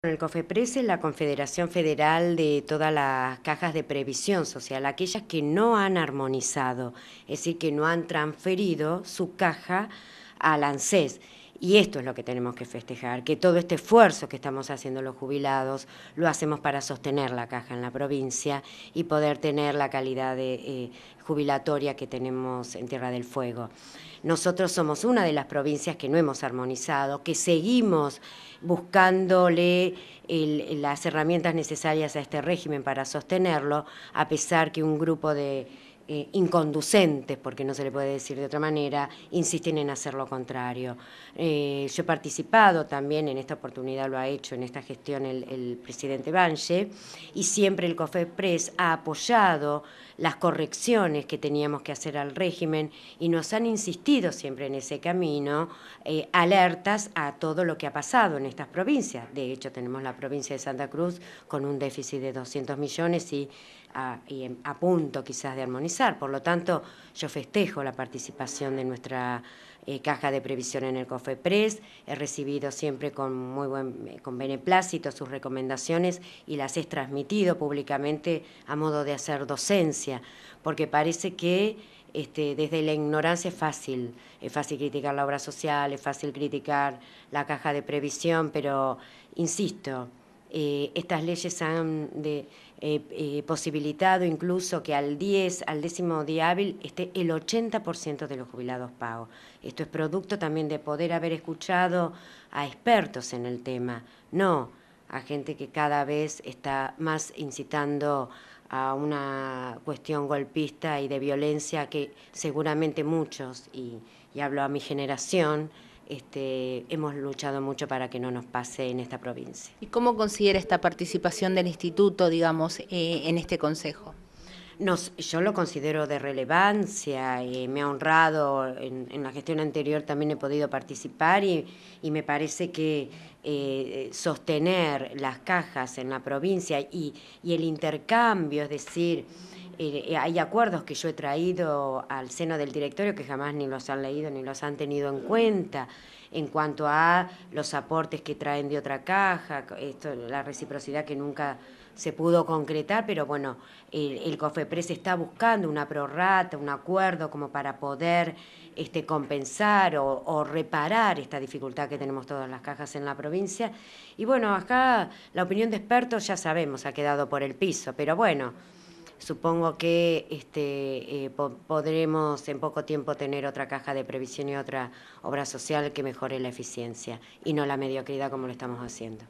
El el es la Confederación Federal de todas las cajas de previsión social, aquellas que no han armonizado, es decir, que no han transferido su caja al ANSES. Y esto es lo que tenemos que festejar, que todo este esfuerzo que estamos haciendo los jubilados lo hacemos para sostener la caja en la provincia y poder tener la calidad eh, jubilatoria que tenemos en Tierra del Fuego. Nosotros somos una de las provincias que no hemos armonizado, que seguimos buscándole las herramientas necesarias a este régimen para sostenerlo, a pesar que un grupo de eh, inconducentes, porque no se le puede decir de otra manera, insisten en hacer lo contrario. Eh, yo he participado también, en esta oportunidad lo ha hecho en esta gestión el, presidente Banche, y siempre el COFEPRES ha apoyado las correcciones que teníamos que hacer al régimen y nos han insistido siempre en ese camino, eh, alertas a todo lo que ha pasado en estas provincias. De hecho, tenemos la provincia de Santa Cruz con un déficit de 200 millones y a, ah, y a punto quizás de armonizar por lo tanto, yo festejo la participación de nuestra eh, caja de previsión en el COFEPRES, he recibido siempre con muy buen eh, con beneplácito sus recomendaciones y las he transmitido públicamente a modo de hacer docencia, porque parece que este, desde la ignorancia es fácil, es fácil criticar la obra social, es fácil criticar la caja de previsión, pero insisto, eh, estas leyes han eh, eh, posibilitado incluso que al 10, al décimo día hábil, esté el 80% de los jubilados pagos. Esto es producto también de poder haber escuchado a expertos en el tema, no a gente que cada vez está más incitando a una cuestión golpista y de violencia que seguramente muchos, y hablo a mi generación, este, hemos luchado mucho para que no nos pase en esta provincia. ¿Y cómo considera esta participación del instituto, digamos, eh, en este consejo? Nos, yo lo considero de relevancia, eh, me ha honrado, en, la gestión anterior también he podido participar y, me parece que eh, sostener las cajas en la provincia y el intercambio, es decir, eh, eh, hay acuerdos que yo he traído al seno del directorio que jamás ni los han leído ni los han tenido en cuenta en cuanto a los aportes que traen de otra caja, esto, la reciprocidad que nunca se pudo concretar, pero bueno, el, COFEPRES está buscando una prorrata, un acuerdo como para poder este, compensar o, o, reparar esta dificultad que tenemos todas las cajas en la provincia. Y bueno, acá la opinión de expertos ya sabemos, ha quedado por el piso, pero bueno. Supongo que este, eh, podremos en poco tiempo tener otra caja de previsión y otra obra social que mejore la eficiencia y no la mediocridad como lo estamos haciendo.